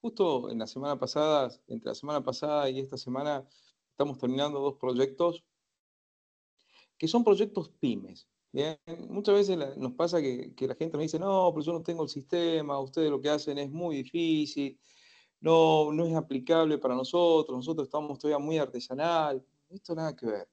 Justo en la semana pasada, entre la semana pasada y esta semana, estamos terminando dos proyectos que son proyectos pymes. Muchas veces nos pasa que, que la gente me dice, no, pero yo no tengo el sistema, ustedes lo que hacen es muy difícil, no, no es aplicable para nosotros, nosotros estamos todavía muy artesanal, esto nada que ver.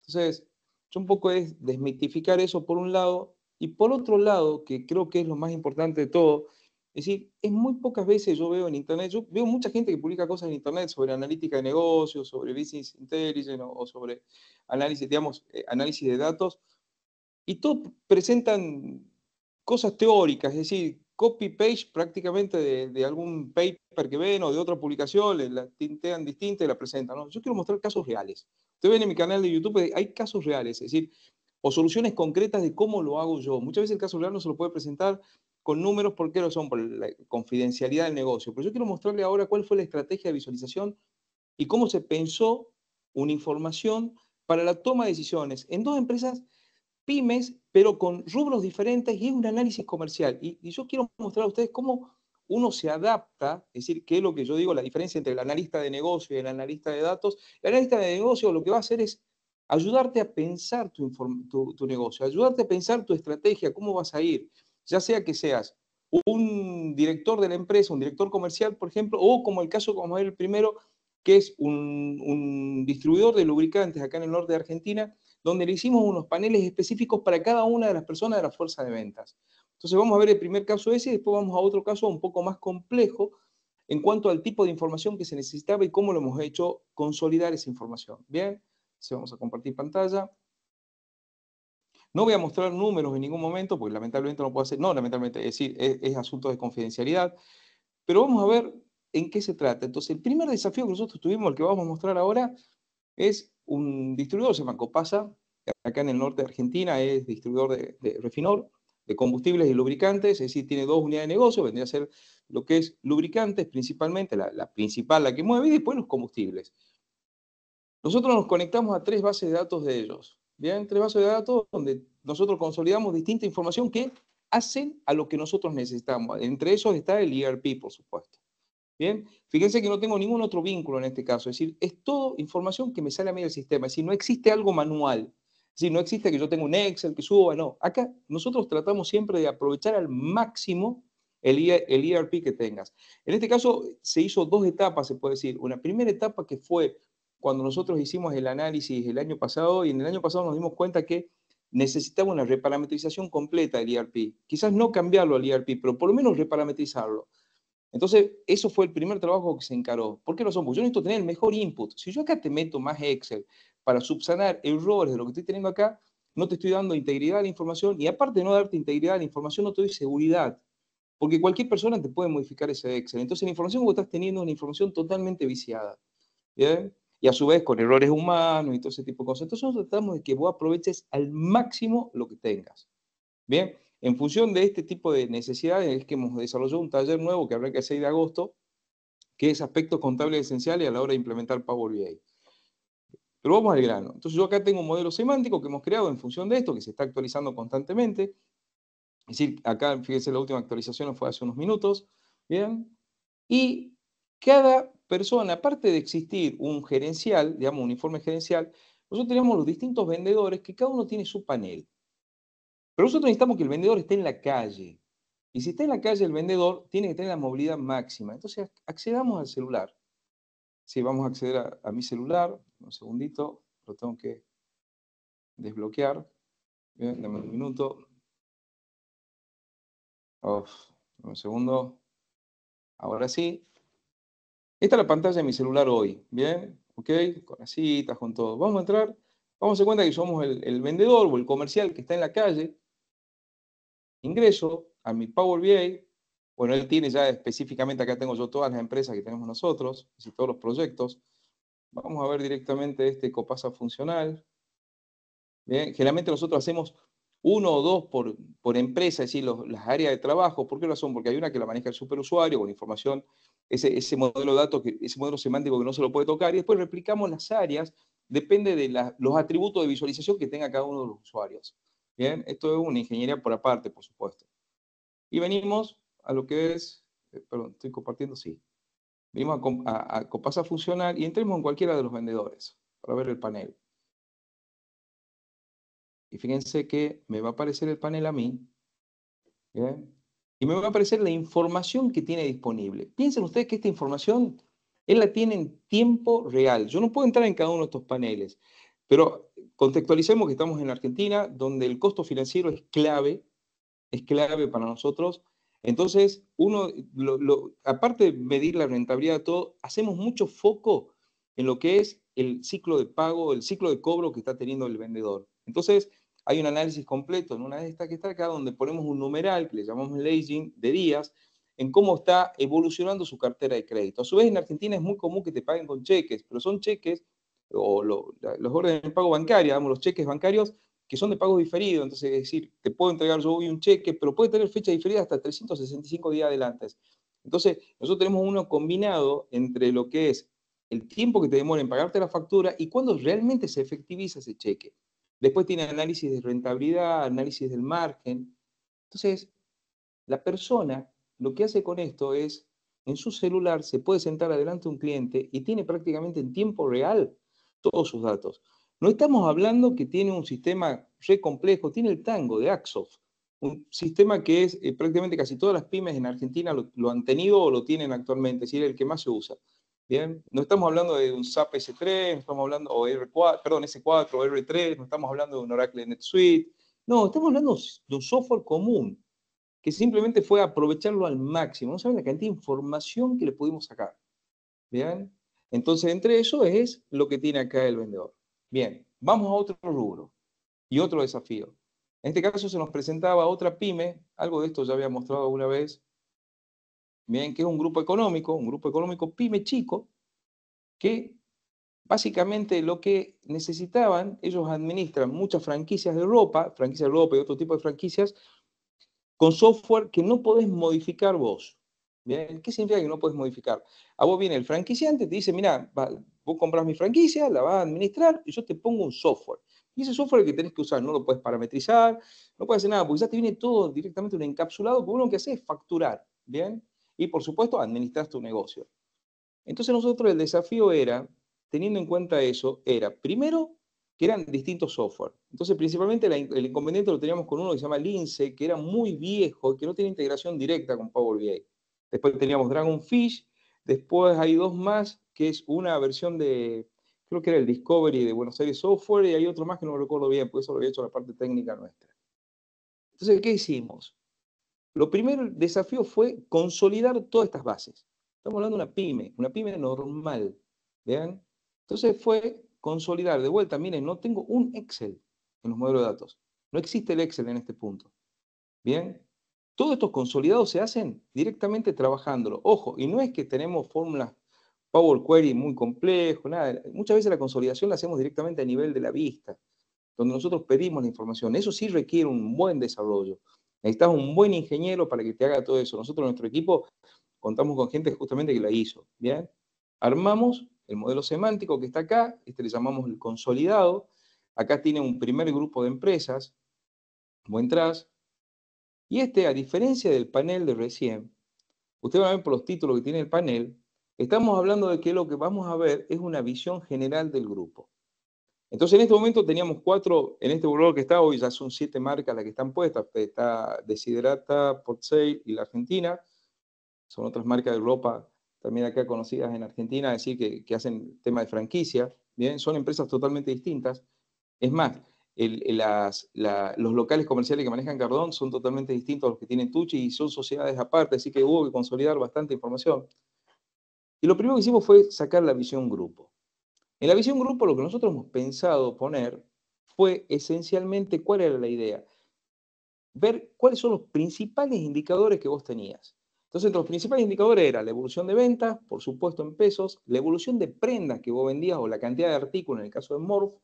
Entonces, yo un poco es desmitificar eso por un lado, y por otro lado, que creo que es lo más importante de todo, es decir, es muy pocas veces yo veo en Internet, yo veo mucha gente que publica cosas en Internet sobre analítica de negocios, sobre business intelligence o, sobre análisis, digamos, eh, análisis de datos, y todos presentan cosas teóricas, es decir, copy page prácticamente de, algún paper que ven o de otra publicación, la tintean distinta y la presentan. ¿no? Yo quiero mostrar casos reales. Ustedes ven en mi canal de YouTube, eh, hay casos reales, es decir, o soluciones concretas de cómo lo hago yo. Muchas veces el caso real no se lo puede presentar con números porque lo son por la confidencialidad del negocio. Pero yo quiero mostrarle ahora cuál fue la estrategia de visualización y cómo se pensó una información para la toma de decisiones en dos empresas pymes, pero con rubros diferentes y es un análisis comercial. Y, yo quiero mostrar a ustedes cómo uno se adapta, es decir, qué es lo que yo digo, la diferencia entre el analista de negocio y el analista de datos. El analista de negocio lo que va a hacer es ayudarte a pensar tu, tu negocio, ayudarte a pensar tu estrategia, cómo vas a ir ya sea que seas un director de la empresa, un director comercial, por ejemplo, o como el caso, como el primero, que es un, un, distribuidor de lubricantes acá en el norte de Argentina, donde le hicimos unos paneles específicos para cada una de las personas de la fuerza de ventas. Entonces vamos a ver el primer caso ese y después vamos a otro caso un poco más complejo en cuanto al tipo de información que se necesitaba y cómo lo hemos hecho consolidar esa información. Bien, se vamos a compartir pantalla. No voy a mostrar números en ningún momento, porque lamentablemente no puedo hacer, no, lamentablemente, es decir, es, asunto de confidencialidad, pero vamos a ver en qué se trata. Entonces, el primer desafío que nosotros tuvimos, el que vamos a mostrar ahora, es un distribuidor, se llama Copasa, acá en el norte de Argentina, es distribuidor de, Refinor, de combustibles y lubricantes, es decir, tiene dos unidades de negocio, vendría a ser lo que es lubricantes principalmente, la, la, principal, la que mueve, y después los combustibles. Nosotros nos conectamos a tres bases de datos de ellos. Bien, entre bases de datos donde nosotros consolidamos distinta información que hacen a lo que nosotros necesitamos. Entre esos está el ERP, por supuesto. Bien, fíjense que no tengo ningún otro vínculo en este caso, es decir, es todo información que me sale a mí del sistema, es decir, no existe algo manual, es no existe que yo tenga un Excel que suba, no. Acá nosotros tratamos siempre de aprovechar al máximo el, e el ERP que tengas. En este caso se hizo dos etapas, se puede decir. Una primera etapa que fue cuando nosotros hicimos el análisis el año pasado, y en el año pasado nos dimos cuenta que necesitaba una reparametrización completa del IRP. E Quizás no cambiarlo al IRP, e pero por lo menos reparametrizarlo. Entonces, eso fue el primer trabajo que se encaró. ¿Por qué lo Porque yo necesito tener el mejor input. Si yo acá te meto más Excel para subsanar errores de lo que estoy teniendo acá, no te estoy dando integridad a la información y aparte de no darte integridad a la información, no te doy seguridad. Porque cualquier persona te puede modificar ese Excel. Entonces, la información que vos estás teniendo es una información totalmente viciada. ¿Bien? y a su vez con errores humanos y todo ese tipo de cosas. Entonces nosotros tratamos de que vos aproveches al máximo lo que tengas. Bien, en función de este tipo de necesidades es que hemos desarrollado un taller nuevo que habrá que hacer de agosto, que es aspectos contables esenciales a la hora de implementar Power BI. Pero vamos al grano. Entonces yo acá tengo un modelo semántico que hemos creado en función de esto, que se está actualizando constantemente. Es decir, acá, fíjense, la última actualización fue hace unos minutos. Bien. Y cada persona, aparte de existir un gerencial, digamos, un informe gerencial, nosotros tenemos los distintos vendedores que cada uno tiene su panel. Pero nosotros necesitamos que el vendedor esté en la calle. Y si está en la calle el vendedor, tiene que tener la movilidad máxima. Entonces, accedamos al celular. Si vamos a acceder a, mi celular. Un segundito, lo tengo que desbloquear. Bien, dame un minuto. un segundo. Ahora sí. Esta es la pantalla de mi celular hoy, ¿bien? ¿Ok? Con las citas, con todo. Vamos a entrar, vamos a hacer cuenta que somos el, vendedor o el comercial que está en la calle. Ingreso a mi Power BI. Bueno, él tiene ya específicamente, acá tengo yo todas las empresas que tenemos nosotros, y todos los proyectos. Vamos a ver directamente este Copasa funcional. Bien, generalmente nosotros hacemos uno o dos por, empresa, es decir, las áreas de trabajo. ¿Por qué lo hacemos? Porque hay una que la maneja el superusuario con información ese, modelo de datos, que, ese modelo semántico que no se lo puede tocar, y después replicamos las áreas, depende de los atributos de visualización que tenga cada uno de los usuarios. Bien, esto es una ingeniería por aparte, por supuesto. Y venimos a lo que es, eh, perdón, estoy compartiendo, sí. Venimos a, a Copasa Funcional y entremos en cualquiera de los vendedores para ver el panel. Y fíjense que me va a aparecer el panel a mí. Bien y me va a aparecer la información que tiene disponible. Piensen ustedes que esta información, él la tiene en tiempo real. Yo no puedo entrar en cada uno de estos paneles, pero contextualicemos que estamos en Argentina, donde el costo financiero es clave, es clave para nosotros. Entonces, uno, aparte de medir la rentabilidad de todo, hacemos mucho foco en lo que es el ciclo de pago, el ciclo de cobro que está teniendo el vendedor. Entonces, hay un análisis completo en una de estas que está acá, donde ponemos un numeral que le llamamos ley de días, en cómo está evolucionando su cartera de crédito. A su vez, en Argentina es muy común que te paguen con cheques, pero son cheques, o los órdenes de pago bancario, digamos, los cheques bancarios, que son de pago diferido. Entonces, es decir, te puedo entregar yo hoy un cheque, pero puede tener fecha diferida hasta 365 días adelante. Entonces, nosotros tenemos uno combinado entre lo que es el tiempo que te demora en pagarte la factura y cuándo realmente se efectiviza ese cheque. Después tiene análisis de rentabilidad, análisis del margen. Entonces, la persona lo que hace con esto es, en su celular se puede sentar adelante un cliente y tiene prácticamente en tiempo real todos sus datos. No estamos hablando que tiene un sistema re complejo, tiene el tango de Axof, un sistema que es eh, prácticamente casi todas las pymes en Argentina lo, lo, han tenido o lo tienen actualmente, es decir, el que más se usa. Bien, no estamos hablando de un SAP S3, no estamos hablando, o R4, perdón, S4, R3, no estamos hablando de un Oracle NetSuite. No, estamos hablando de un software común que simplemente fue aprovecharlo al máximo. No saben la cantidad de información que le pudimos sacar. Bien, entonces entre eso es lo que tiene acá el vendedor. Bien, vamos a otro rubro y otro desafío. En este caso se nos presentaba otra pyme, algo de esto ya había mostrado alguna vez, Miren que es un grupo económico, un grupo económico pyme chico, que básicamente lo que necesitaban, ellos administran muchas franquicias de ropa, franquicias de ropa y otro tipo de franquicias, con software que no podés modificar vos. ¿Bien? ¿Qué significa que no podés modificar? A vos viene el franquiciante, te dice, mira, vos compras mi franquicia, la vas a administrar y yo te pongo un software. Y ese software que tenés que usar, no lo puedes parametrizar, no puedes hacer nada, porque ya te viene todo directamente un encapsulado, porque uno que hace es facturar, ¿bien? y por supuesto administras tu negocio. Entonces nosotros el desafío era, teniendo en cuenta eso, era primero que eran distintos software. Entonces principalmente el inconveniente lo teníamos con uno que se llama Lince, que era muy viejo, y que no tiene integración directa con Power BI. Después teníamos Dragonfish, después hay dos más, que es una versión de, creo que era el Discovery de Buenos Aires Software, y hay otro más que no recuerdo bien, porque eso lo había hecho la parte técnica nuestra. Entonces, ¿qué hicimos? Lo primero, el desafío fue consolidar todas estas bases. Estamos hablando de una pyme, una pyme normal, ¿vean? Entonces fue consolidar. De vuelta, miren, no tengo un Excel en los modelos de datos. No existe el Excel en este punto. Bien, todos estos consolidados se hacen directamente trabajándolo. Ojo, y no es que tenemos fórmulas Power Query muy complejo, nada. Muchas veces la consolidación la hacemos directamente a nivel de la vista, donde nosotros pedimos la información. Eso sí requiere un buen desarrollo. Necesitas un buen ingeniero para que te haga todo eso. Nosotros, nuestro equipo, contamos con gente justamente que la hizo. ¿bien? Armamos el modelo semántico que está acá, este le llamamos el consolidado. Acá tiene un primer grupo de empresas, Buen tras. Y este, a diferencia del panel de recién, usted va a ver por los títulos que tiene el panel, estamos hablando de que lo que vamos a ver es una visión general del grupo. Entonces, en este momento teníamos cuatro, en este bloque que está hoy ya son siete marcas las que están puestas, está Desiderata, Port y la Argentina, son otras marcas de Europa también acá conocidas en Argentina, es decir, que, hacen tema de franquicia, ¿bien? Son empresas totalmente distintas. Es más, los locales comerciales que manejan Cardón son totalmente distintos a los que tienen Tucci y son sociedades aparte, así que hubo que consolidar bastante información. Y lo primero que hicimos fue sacar la visión grupo. En la visión grupo lo que nosotros hemos pensado poner fue esencialmente cuál era la idea. Ver cuáles son los principales indicadores que vos tenías. Entonces, entre los principales indicadores era la evolución de ventas, por supuesto en pesos, la evolución de prendas que vos vendías o la cantidad de artículos en el caso de Morph,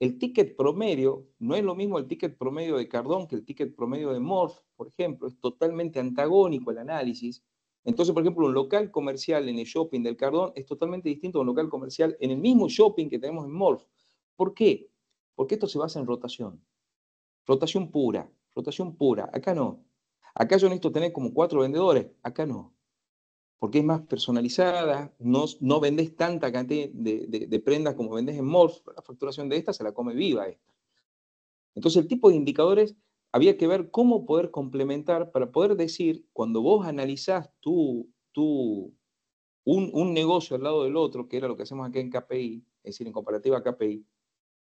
el ticket promedio, no es lo mismo el ticket promedio de Cardón que el ticket promedio de Morph, por ejemplo, es totalmente antagónico el análisis. Entonces, por ejemplo, un local comercial en el shopping del Cardón es totalmente distinto a un local comercial en el mismo shopping que tenemos en Morph. ¿Por qué? Porque esto se basa en rotación. Rotación pura, rotación pura. Acá no. Acá yo necesito tener como cuatro vendedores. Acá no. Porque es más personalizada, no, no vendés tanta cantidad de, prendas como vendés en Morph. La facturación de esta se la come viva esta. Entonces, el tipo de indicadores había que ver cómo poder complementar para poder decir, cuando vos analizás tú un, negocio al lado del otro, que era lo que hacemos aquí en KPI, es decir, en comparativa a KPI,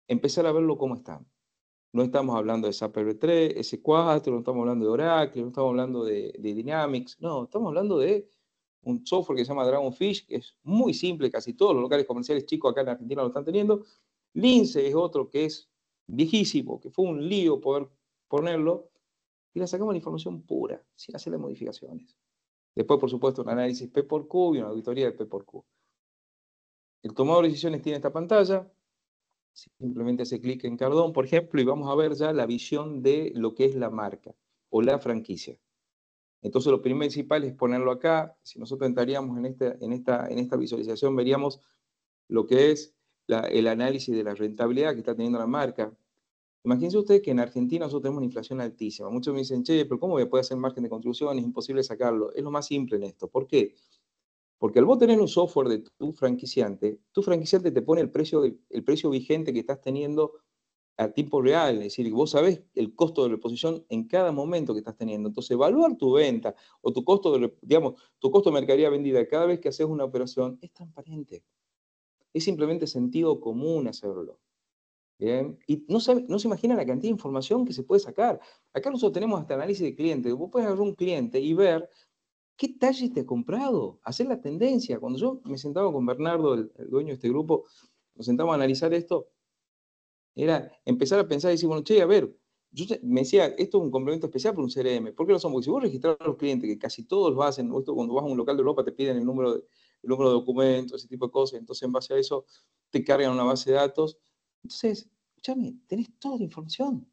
empezar a verlo cómo está. No estamos hablando de SAP 3 S4, no estamos hablando de Oracle, no estamos hablando de, de Dynamics, no, estamos hablando de un software que se llama Dragonfish, que es muy simple, casi todos los locales comerciales chicos acá en Argentina lo están teniendo. Lince es otro que es viejísimo, que fue un lío poder ponerlo, y le sacamos la información pura, sin hacerle modificaciones. Después, por supuesto, un análisis P por Q y una auditoría de P por Q. El tomador de decisiones tiene esta pantalla, simplemente hace clic en Cardón, por ejemplo, y vamos a ver ya la visión de lo que es la marca o la franquicia. Entonces, lo principal es ponerlo acá. Si nosotros entraríamos en esta, en esta, en esta visualización, veríamos lo que es el análisis de la rentabilidad que está teniendo la marca, Imagínense ustedes que en Argentina nosotros tenemos una inflación altísima. Muchos me dicen, che, pero ¿cómo voy a poder hacer margen de contribución? Es imposible sacarlo. Es lo más simple en esto. ¿Por qué? Porque al vos tener un software de tu franquiciante, tu franquiciante te pone el precio, vigente que estás teniendo a tiempo real, es decir, vos sabés el costo de reposición en cada momento que estás teniendo. Entonces, evaluar tu venta o tu costo de, digamos, tu costo de mercadería vendida cada vez que haces una operación es transparente. Es simplemente sentido común hacerlo. Y no se, imagina la cantidad de información que se puede sacar. Acá nosotros tenemos hasta análisis de clientes Vos puedes agarrar un cliente y ver qué talle te ha comprado, hacer la tendencia. Cuando yo me sentaba con Bernardo, el, dueño de este grupo, nos sentamos a analizar esto, era empezar a pensar y decir, bueno, che, a ver, yo me decía, esto es un complemento especial para un CRM. ¿Por qué lo son? Porque si vos registras a los clientes, que casi todos lo hacen, cuando vas a un local de Europa te piden el número el número de documentos, ese tipo de cosas, entonces en base a eso te cargan una base de datos entonces, escúchame, tenés toda la información.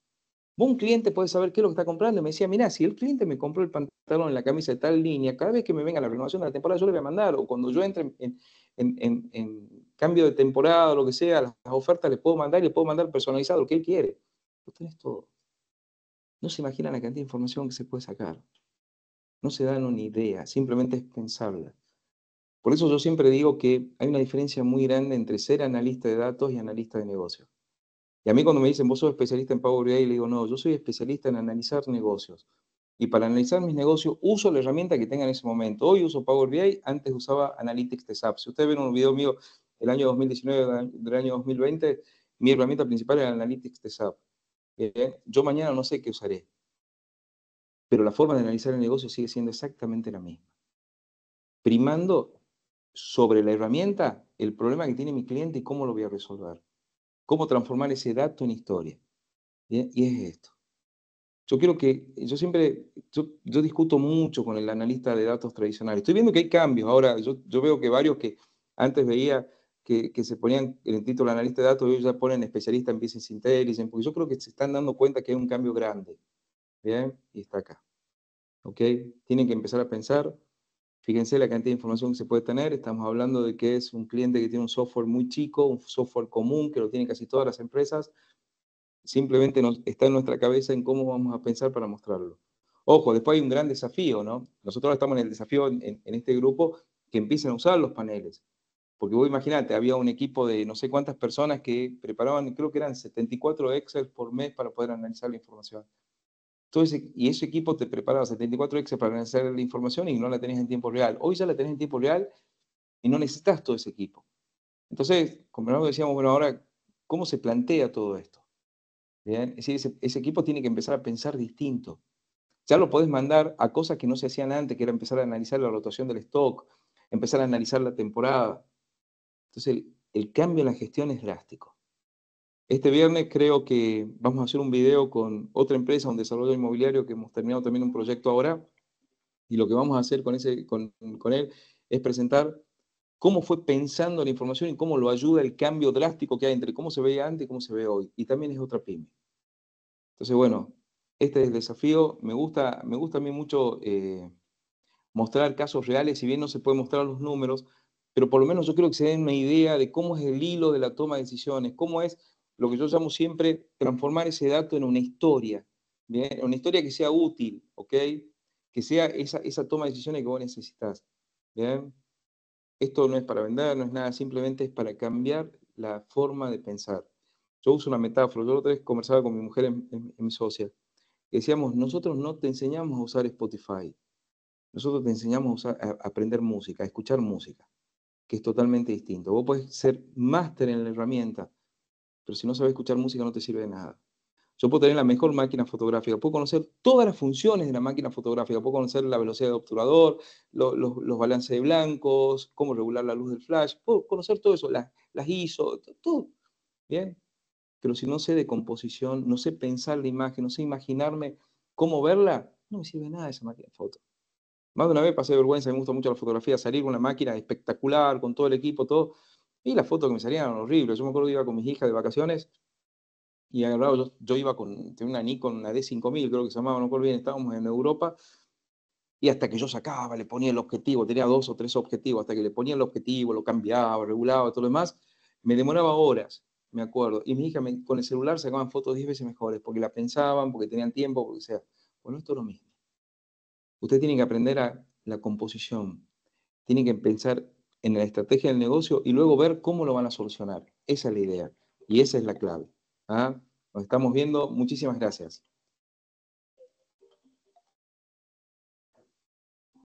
Un cliente puede saber qué es lo que está comprando. Y Me decía, mirá, si el cliente me compró el pantalón, en la camisa de tal línea, cada vez que me venga la renovación de la temporada, yo le voy a mandar. O cuando yo entre en, cambio de temporada o lo que sea, las, ofertas le puedo mandar y le puedo mandar personalizado lo que él quiere. Lo tenés todo. No se imaginan la cantidad de información que se puede sacar. No se dan una idea, simplemente es pensarla. Por eso yo siempre digo que hay una diferencia muy grande entre ser analista de datos y analista de negocios. Y a mí cuando me dicen, vos sos especialista en Power BI, le digo, no, yo soy especialista en analizar negocios. Y para analizar mis negocios uso la herramienta que tenga en ese momento. Hoy uso Power BI, antes usaba Analytics de SAP. Si ustedes ven un video mío del año 2019, del año 2020, mi herramienta principal era Analytics de SAP. yo mañana no sé qué usaré. Pero la forma de analizar el negocio sigue siendo exactamente la misma. Primando sobre la herramienta el problema que tiene mi cliente y cómo lo voy a resolver. Cómo transformar ese dato en historia. Y es esto. Yo quiero que, yo siempre, yo, discuto mucho con el analista de datos tradicional. Estoy viendo que hay cambios ahora. Yo, veo que varios que antes veía que, que, se ponían el título analista de datos, ellos ya ponen especialista en business intelligence, porque yo creo que se están dando cuenta que hay un cambio grande. ¿Bien? Y está acá. ¿Ok? Tienen que empezar a pensar Fíjense la cantidad de información que se puede tener. Estamos hablando de que es un cliente que tiene un software muy chico, un software común que lo tienen casi todas las empresas. Simplemente está en nuestra cabeza en cómo vamos a pensar para mostrarlo. Ojo, después hay un gran desafío, ¿no? Nosotros estamos en el desafío en, en este grupo que empiecen a usar los paneles. Porque vos imaginate, había un equipo de no sé cuántas personas que preparaban, creo que eran 74 Excel por mes para poder analizar la información y ese equipo te preparaba 74 x para analizar la información y no la tenías en tiempo real. Hoy ya la tenés en tiempo real y no necesitas todo ese equipo. Entonces, como decíamos, bueno, ahora, ¿cómo se plantea todo esto? ese, equipo tiene que empezar a pensar distinto. Ya lo podés mandar a cosas que no se hacían antes, que era empezar a analizar la rotación del stock, empezar a analizar la temporada. Entonces, el, el cambio en la gestión es drástico. Este viernes creo que vamos a hacer un video con otra empresa, un desarrollo inmobiliario que hemos terminado también un proyecto ahora. Y lo que vamos a hacer con, ese, con, él es presentar cómo fue pensando la información y cómo lo ayuda el cambio drástico que hay entre cómo se veía antes y cómo se ve hoy. Y también es otra pyme. Entonces, bueno, este es el desafío. Me gusta, me gusta a mí mucho eh, mostrar casos reales, si bien no se puede mostrar los números, pero por lo menos yo creo que se den una idea de cómo es el hilo de la toma de decisiones, cómo es lo que yo llamo siempre transformar ese dato en una historia, ¿bien? Una historia que sea útil, ¿ok? Que sea esa, esa toma de decisiones que vos necesitas, ¿bien? Esto no es para vender, no es nada, simplemente es para cambiar la forma de pensar. Yo uso una metáfora, yo otra vez conversaba con mi mujer en, en, mi socia, que decíamos, nosotros no te enseñamos a usar Spotify, nosotros te enseñamos a, a aprender música, a escuchar música, que es totalmente distinto. Vos podés ser máster en la herramienta, pero si no sabes escuchar música no te sirve de nada. Yo puedo tener la mejor máquina fotográfica, puedo conocer todas las funciones de la máquina fotográfica, puedo conocer la velocidad de obturador, los, los balances de blancos, cómo regular la luz del flash, puedo conocer todo eso, las, las ISO, todo. Bien. Pero si no sé de composición, no sé pensar la imagen, no sé imaginarme cómo verla, no me sirve nada esa máquina de foto. Más de una vez pasé vergüenza, me gusta mucho la fotografía, salir con una máquina espectacular, con todo el equipo, todo, y las fotos que me salían eran horribles. Yo me acuerdo que iba con mis hijas de vacaciones y yo, iba con tenía una Nikon, una D5000, creo que se llamaba, no recuerdo bien, estábamos en Europa. Y hasta que yo sacaba, le ponía el objetivo, tenía dos o tres objetivos, hasta que le ponía el objetivo, lo cambiaba, regulaba, todo lo demás, me demoraba horas, me acuerdo. Y mis hijas con el celular sacaban fotos diez veces mejores, porque la pensaban, porque tenían tiempo, porque sea. Bueno, esto es lo mismo. Usted tiene que aprender a la composición, tiene que pensar en la estrategia del negocio y luego ver cómo lo van a solucionar. Esa es la idea y esa es la clave. ¿Ah? Nos estamos viendo. Muchísimas gracias.